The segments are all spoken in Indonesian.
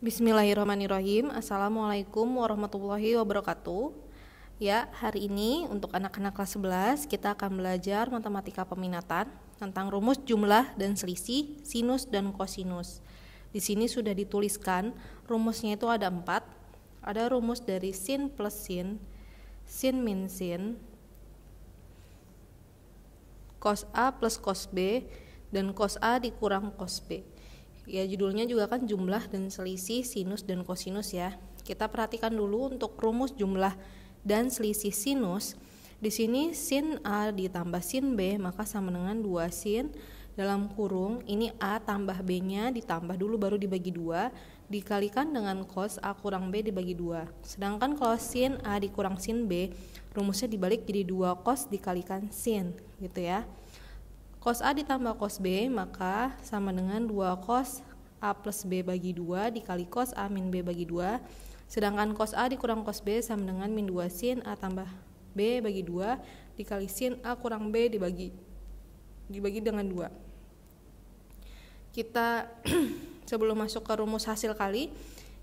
Bismillahirrahmanirrahim. Assalamualaikum warahmatullahi wabarakatuh. Ya, hari ini untuk anak-anak kelas 11 kita akan belajar matematika peminatan tentang rumus jumlah dan selisih, sinus dan kosinus. Di sini sudah dituliskan rumusnya itu ada empat. Ada rumus dari sin plus sin, sin min sin, cos A plus cos B dan cos A dikurang cos B. Ya judulnya juga kan jumlah dan selisih sinus dan kosinus ya. Kita perhatikan dulu untuk rumus jumlah dan selisih sinus. Di sini sin A ditambah sin B maka sama dengan 2 sin dalam kurung ini A tambah B-nya ditambah dulu baru dibagi 2 dikalikan dengan cos A kurang B dibagi 2. Sedangkan kalau sin A dikurang sin B rumusnya dibalik jadi 2 cos dikalikan sin gitu ya. Kos A ditambah kos B maka sama dengan 2 cos A plus B bagi 2 dikali cos A min B bagi 2. Sedangkan kos A dikurang cos B sama dengan min 2 sin A tambah B bagi 2 dikali sin A kurang B dibagi dibagi dengan 2. Kita sebelum masuk ke rumus hasil kali,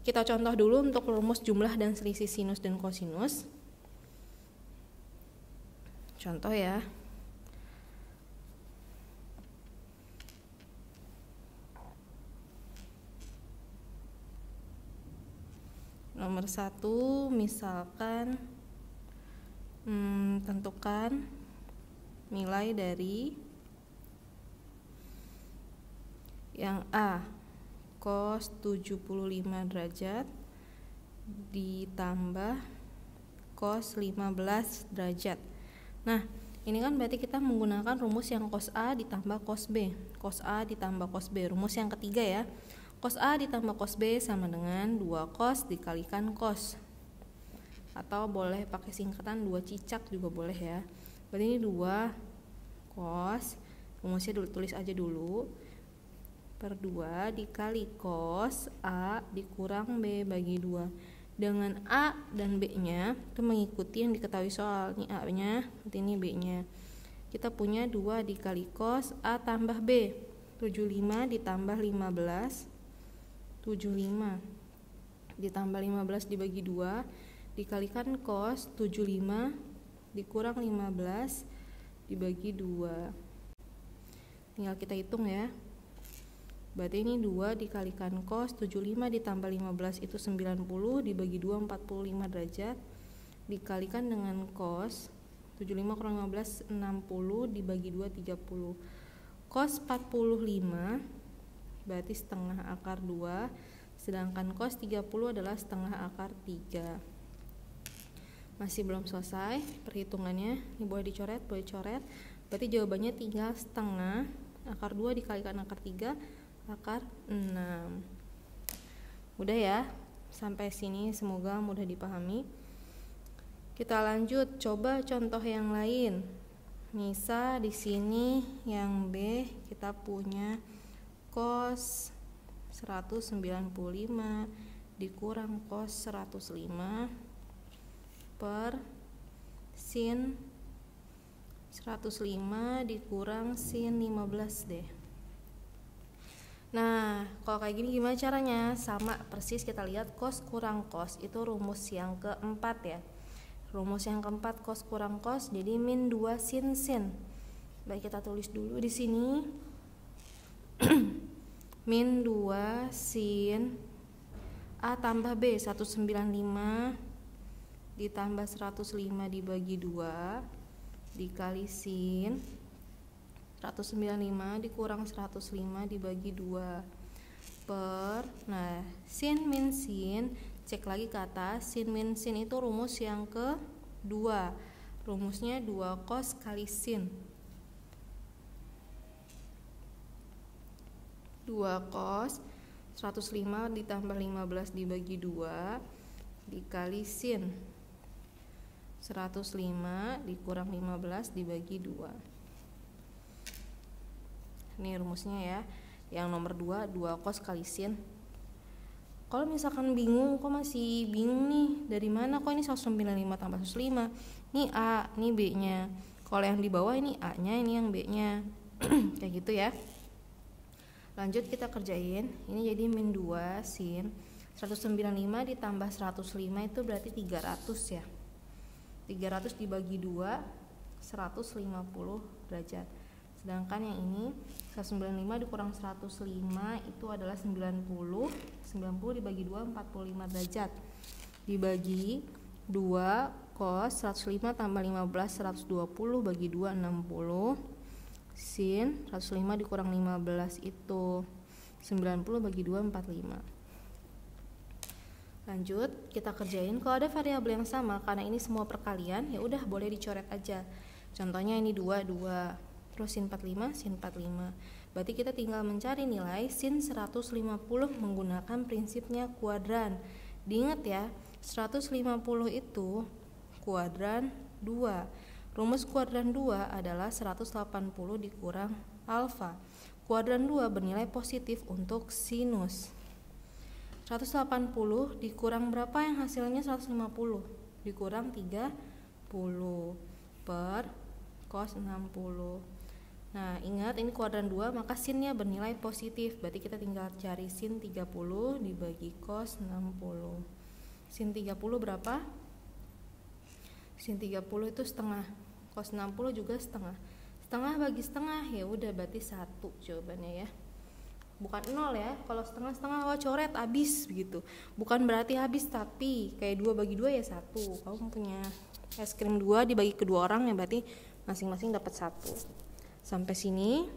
kita contoh dulu untuk rumus jumlah dan selisih sinus dan kosinus. Contoh ya. nomor satu misalkan hmm, tentukan nilai dari yang A cos 75 derajat ditambah cos 15 derajat nah ini kan berarti kita menggunakan rumus yang cos A ditambah cos B cos A ditambah cos B rumus yang ketiga ya Kos A ditambah kos B sama dengan 2 kos dikalikan kos. Atau boleh pakai singkatan 2 cicak juga boleh ya. Berarti ini 2 kos, rumusnya dulu tulis aja dulu. Per 2 dikali kos A dikurang B bagi 2 dengan A dan B-nya itu mengikuti yang diketahui soal. Ini A-nya, berarti ini B-nya. Kita punya 2 dikali kos A tambah B. 75 ditambah 15 75 ditambah 15 dibagi 2 dikalikan cos 75 dikurang 15 dibagi 2 tinggal kita hitung ya berarti ini 2 dikalikan cos 75 ditambah 15 itu 90 dibagi 2 45 derajat dikalikan dengan cos 75 kurang 15 60 dibagi 2 30 cos 45 berarti setengah akar 2 sedangkan cos 30 adalah setengah akar 3 masih belum selesai perhitungannya ini boleh dicoret boleh coret berarti jawabannya tinggal setengah akar 2 dikalikan akar 3 akar 6 udah ya sampai sini semoga mudah dipahami kita lanjut coba contoh yang lain misal di sini yang B kita punya kos 195 dikurang kos 105 per sin 105 dikurang sin 15 deh Nah, kalau kayak gini gimana caranya? Sama persis kita lihat kos kurang kos itu rumus yang keempat ya. Rumus yang keempat kos kurang kos jadi min 2 sin sin. Baik kita tulis dulu di sini. min 2 sin A tambah B 195 ditambah 105 dibagi 2 dikali sin 195 dikurang 105 dibagi 2 per nah sin min sin cek lagi ke atas sin min sin itu rumus yang ke 2 rumusnya 2 cos kali sin 2 cos 105 ditambah 15 dibagi 2 dikali sin 105 dikurang 15 dibagi 2 ini rumusnya ya yang nomor 2 2 cos kali sin kalau misalkan bingung kok masih bingung nih dari mana kok ini 195 tambah 105 ini A, ini B nya kalau yang di bawah ini A nya ini yang B nya kayak gitu ya lanjut kita kerjain ini jadi min 2 sin 195 ditambah 105 itu berarti 300 ya 300 dibagi 2 150 derajat sedangkan yang ini 195 dikurang 105 itu adalah 90 90 dibagi 2 45 derajat dibagi 2 cos 105 tambah 15 120 bagi 2 60 sin 105 dikurang 15 itu 90 bagi 2 45 lanjut kita kerjain kalau ada variabel yang sama karena ini semua perkalian ya udah boleh dicoret aja contohnya ini 2 2 terus sin 45 sin 45 berarti kita tinggal mencari nilai sin 150 menggunakan prinsipnya kuadran diingat ya 150 itu kuadran 2 Rumus kuadran 2 adalah 180 dikurang alfa. Kuadran 2 bernilai positif untuk sinus. 180 dikurang berapa yang hasilnya 150? Dikurang 30 per cos 60. Nah, ingat ini kuadran 2, maka sinnya bernilai positif. Berarti kita tinggal cari sin 30 dibagi cos 60. Sin 30 berapa? Sin 30 itu setengah cos 60 juga setengah. Setengah bagi setengah ya udah berarti satu jawabannya ya. Bukan nol ya. Kalau setengah-setengah wah oh coret habis begitu. Bukan berarti habis tapi kayak dua bagi dua ya satu. Kamu punya es krim dua dibagi kedua orang ya berarti masing-masing dapat satu. Sampai sini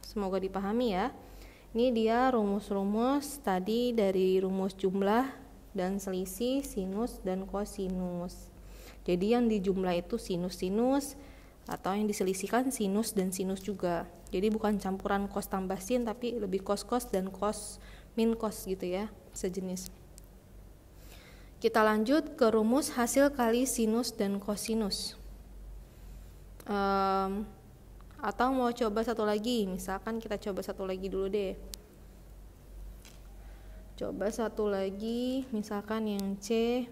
semoga dipahami ya. Ini dia rumus-rumus tadi dari rumus jumlah dan selisih sinus dan kosinus. Jadi yang dijumlah itu sinus-sinus atau yang diselisihkan sinus dan sinus juga. Jadi bukan campuran kos tambah sin tapi lebih kos kos dan kos min kos gitu ya, sejenis. Kita lanjut ke rumus hasil kali sinus dan kosinus. Um, atau mau coba satu lagi, misalkan kita coba satu lagi dulu deh. Coba satu lagi, misalkan yang C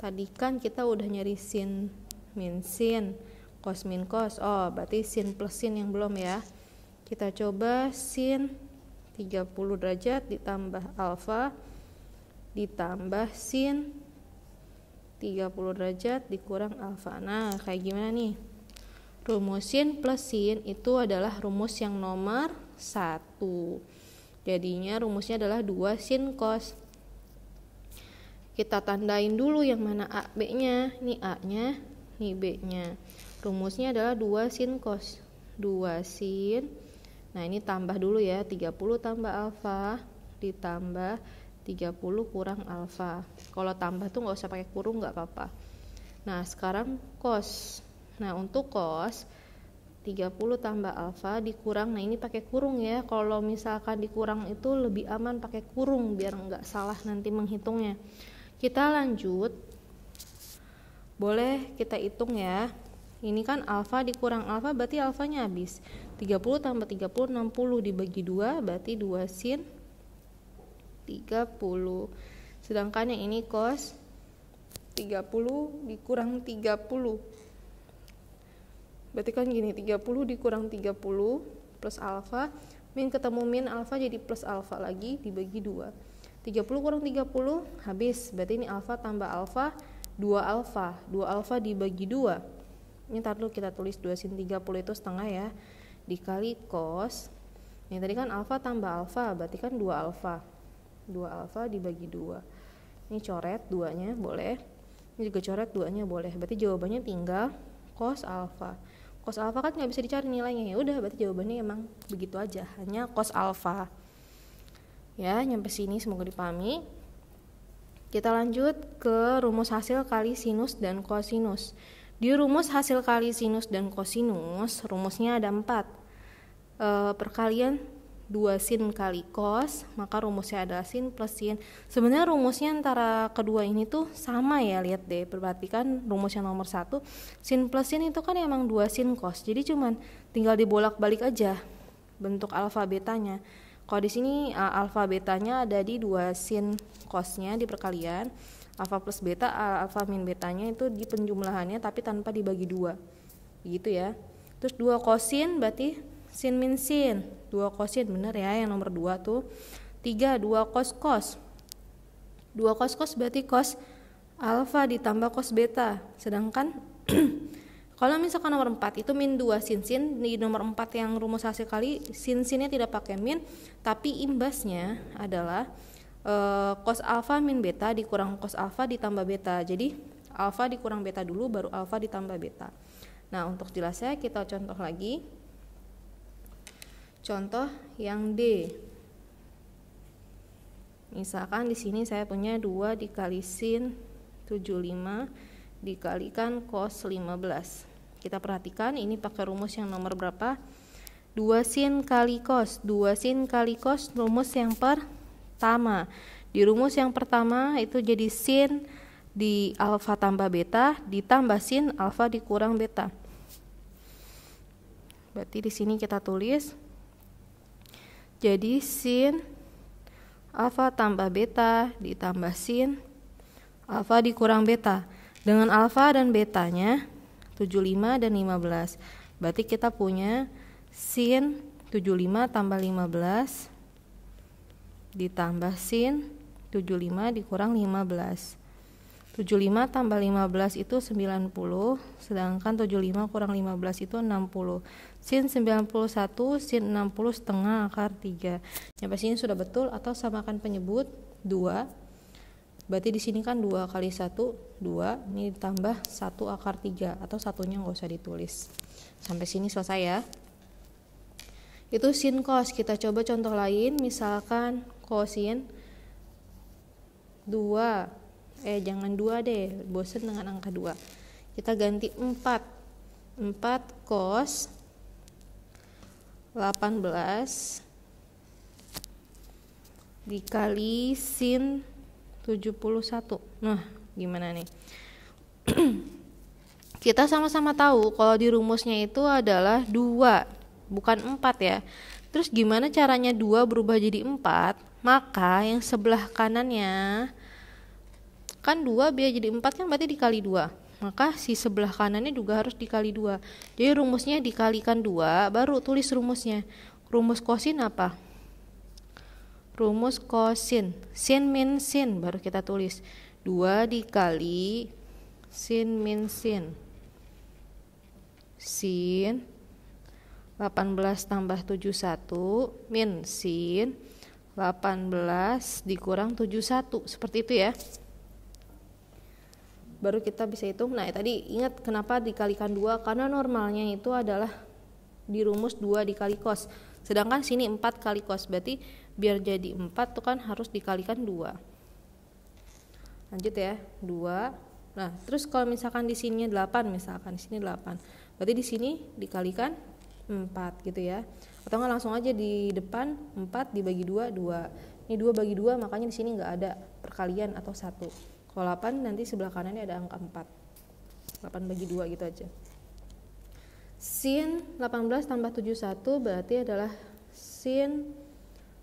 tadi kan kita udah nyari sin min sin cos min cos oh berarti sin plus sin yang belum ya kita coba sin 30 derajat ditambah alfa ditambah sin 30 derajat dikurang alfa nah kayak gimana nih rumus sin plus sin itu adalah rumus yang nomor 1 jadinya rumusnya adalah 2 sin cos kita tandain dulu yang mana A B nya ini A nya ini B nya rumusnya adalah 2 sin cos 2 sin nah ini tambah dulu ya 30 tambah alfa ditambah 30 kurang alfa kalau tambah tuh nggak usah pakai kurung nggak apa-apa nah sekarang cos nah untuk cos 30 tambah alfa dikurang nah ini pakai kurung ya kalau misalkan dikurang itu lebih aman pakai kurung biar nggak salah nanti menghitungnya kita lanjut. Boleh kita hitung ya. Ini kan alfa dikurang alfa berarti alfanya habis. 30 tambah 30 60 dibagi 2 berarti 2 sin 30. Sedangkan yang ini cos 30 dikurang 30. Berarti kan gini 30 dikurang 30 plus alfa min ketemu min alfa jadi plus alfa lagi dibagi 2. 30 kurang 30 habis berarti ini alfa tambah alfa 2 alfa 2 alfa dibagi 2 ini dulu kita tulis 2 sin 30 itu setengah ya dikali cos ini tadi kan alfa tambah alfa berarti kan 2 alfa 2 alfa dibagi 2 ini coret 2 nya boleh ini juga coret 2 nya boleh berarti jawabannya tinggal cos alfa cos alfa kan nggak bisa dicari nilainya ya udah berarti jawabannya emang begitu aja hanya cos alfa ya nyampe sini semoga dipahami kita lanjut ke rumus hasil kali sinus dan kosinus di rumus hasil kali sinus dan kosinus rumusnya ada empat e, perkalian 2 sin kali cos, maka rumusnya adalah sin plus sin. Sebenarnya rumusnya antara kedua ini tuh sama ya, lihat deh. Perhatikan rumus yang nomor satu, sin plus sin itu kan emang 2 sin cos. Jadi cuman tinggal dibolak-balik aja bentuk alfabetanya. Kalau di sini uh, eh, alfa betanya ada di dua sin kosnya di perkalian. Alfa plus beta, alfa min betanya itu di penjumlahannya tapi tanpa dibagi dua. Begitu ya. Terus dua kosin berarti sin min sin. Dua kosin bener ya yang nomor dua tuh. Tiga dua kos kos. Dua kos kos berarti kos alfa ditambah kos beta. Sedangkan Kalau misalkan nomor 4 itu min 2 sin sin di nomor 4 yang rumus hasil kali sin sinnya tidak pakai min, tapi imbasnya adalah e, cos alfa min beta dikurang cos alfa ditambah beta. Jadi alfa dikurang beta dulu baru alfa ditambah beta. Nah, untuk jelasnya kita contoh lagi. Contoh yang D. Misalkan di sini saya punya 2 dikali sin 75 dikalikan cos 15. Kita perhatikan ini pakai rumus yang nomor berapa? 2 sin kali cos. 2 sin kali cos rumus yang pertama. Di rumus yang pertama itu jadi sin di alfa tambah beta ditambah sin alfa dikurang beta. Berarti di sini kita tulis jadi sin alfa tambah beta ditambah sin alfa dikurang beta. Dengan alfa dan betanya 75 dan 15 berarti kita punya sin 75 tambah 15 ditambah sin 75 dikurang 15 75 tambah 15 itu 90 sedangkan 75 kurang 15 itu 60 sin 91 sin 60 setengah akar 3 ya pasti ini sudah betul atau samakan penyebut 2 berarti di sini kan dua kali satu dua ini ditambah satu akar tiga atau satunya nggak usah ditulis sampai sini selesai ya itu sin cos kita coba contoh lain misalkan cosin dua eh jangan dua deh bosen dengan angka dua kita ganti empat 4 cos 18 dikali sin 71. Nah, gimana nih? Kita sama-sama tahu kalau di rumusnya itu adalah 2, bukan 4 ya. Terus gimana caranya 2 berubah jadi 4? Maka yang sebelah kanannya kan 2 biar jadi 4 kan berarti dikali 2. Maka si sebelah kanannya juga harus dikali 2. Jadi rumusnya dikalikan 2 baru tulis rumusnya. Rumus kosin apa? rumus kosin sin min sin baru kita tulis dua dikali sin min sin sin 18 tambah 71 min sin 18 dikurang 71 seperti itu ya baru kita bisa hitung nah ya, tadi ingat kenapa dikalikan dua karena normalnya itu adalah di rumus dua dikali kos sedangkan sini 4 kali kos berarti biar jadi 4 tuh kan harus dikalikan 2 lanjut ya 2 nah terus kalau misalkan di sini 8 misalkan di sini 8 berarti di sini dikalikan 4 gitu ya atau nggak langsung aja di depan 4 dibagi 2 2 ini 2 bagi 2 makanya di sini nggak ada perkalian atau satu kalau 8 nanti sebelah kanannya ada angka 4 8 bagi 2 gitu aja sin 18 tambah 71 berarti adalah sin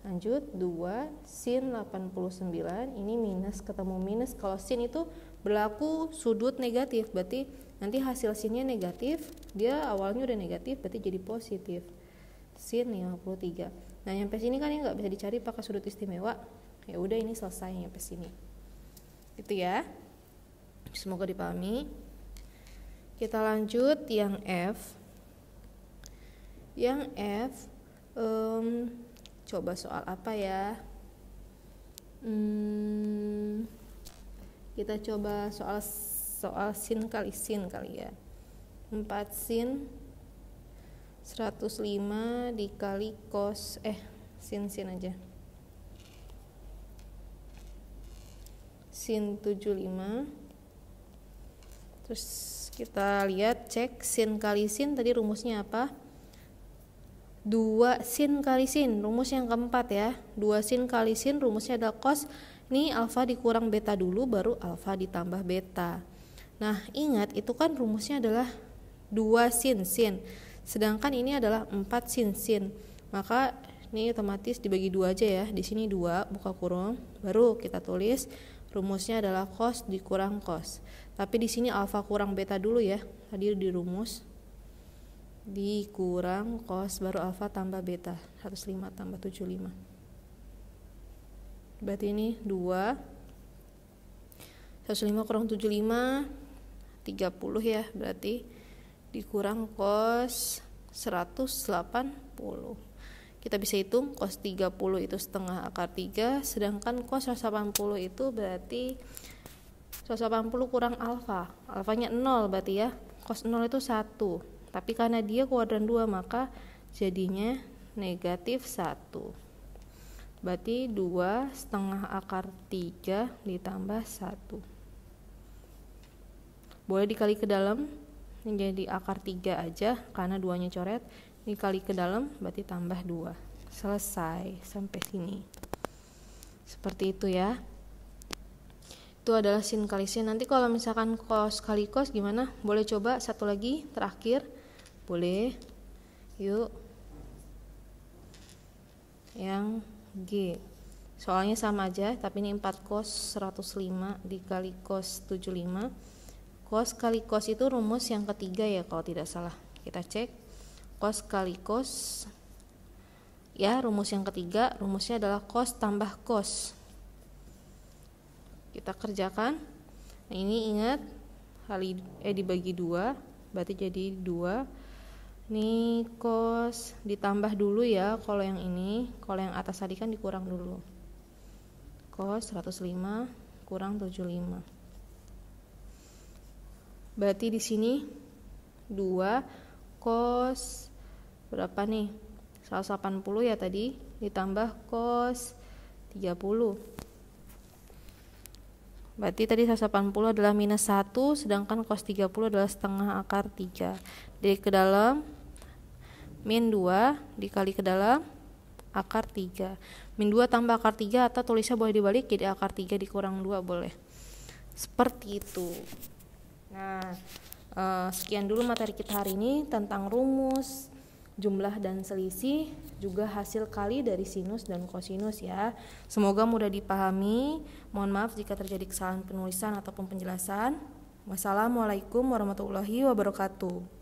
Lanjut 2 sin 89 ini minus ketemu minus kalau sin itu berlaku sudut negatif berarti nanti hasil sinnya negatif dia awalnya udah negatif berarti jadi positif sin 53 nah nyampe sini kan ya nggak bisa dicari pakai sudut istimewa ya udah ini selesai nyampe sini itu ya semoga dipahami kita lanjut yang F yang F um, coba soal apa ya hmm, kita coba soal soal sin kali sin kali ya 4 sin 105 dikali cos eh sin sin aja sin 75 terus kita lihat cek sin kali sin tadi rumusnya apa 2 sin kali sin rumus yang keempat ya 2 sin kali sin rumusnya adalah cos ini alfa dikurang beta dulu baru alfa ditambah beta nah ingat itu kan rumusnya adalah 2 sin sin sedangkan ini adalah 4 sin sin maka ini otomatis dibagi dua aja ya di sini dua buka kurung baru kita tulis rumusnya adalah cos dikurang cos tapi di sini alfa kurang beta dulu ya tadi di rumus dikurang cos baru alfa tambah beta harus 5 tambah 75 berarti ini 2 105 kurang 75 30 ya berarti dikurang cos 180 kita bisa hitung cos 30 itu setengah akar 3 sedangkan cos 180 itu berarti 180 kurang alfa alfanya 0 berarti ya cos 0 itu 1 tapi karena dia kuadran 2 maka jadinya negatif 1. Berarti 2 setengah akar 3 ditambah 1. Boleh dikali ke dalam menjadi akar 3 aja karena duanya coret. Dikali ke dalam berarti tambah 2. Selesai sampai sini. Seperti itu ya itu adalah sin kali sin. Nanti kalau misalkan kos kali kos gimana? Boleh coba satu lagi terakhir boleh? Yuk. Yang G. Soalnya sama aja, tapi ini 4 cos 105 dikali cos 75. Cos kali cos itu rumus yang ketiga ya kalau tidak salah. Kita cek. Cos kali cos ya rumus yang ketiga rumusnya adalah cos tambah cos kita kerjakan nah, ini ingat kali eh dibagi dua berarti jadi dua Nikos ditambah dulu ya kalau yang ini, kalau yang atas tadi kan dikurang dulu. Kos 105 kurang 75. Berarti di sini 2 kos berapa nih? 180 ya tadi ditambah kos 30. Berarti tadi 180 adalah minus 1, sedangkan kos 30 adalah setengah akar 3. Dari ke dalam min 2 dikali ke dalam akar 3 min 2 tambah akar 3 atau tulisnya boleh dibalik jadi akar 3 dikurang 2 boleh seperti itu nah eh, sekian dulu materi kita hari ini tentang rumus jumlah dan selisih juga hasil kali dari sinus dan kosinus ya semoga mudah dipahami mohon maaf jika terjadi kesalahan penulisan ataupun penjelasan wassalamualaikum warahmatullahi wabarakatuh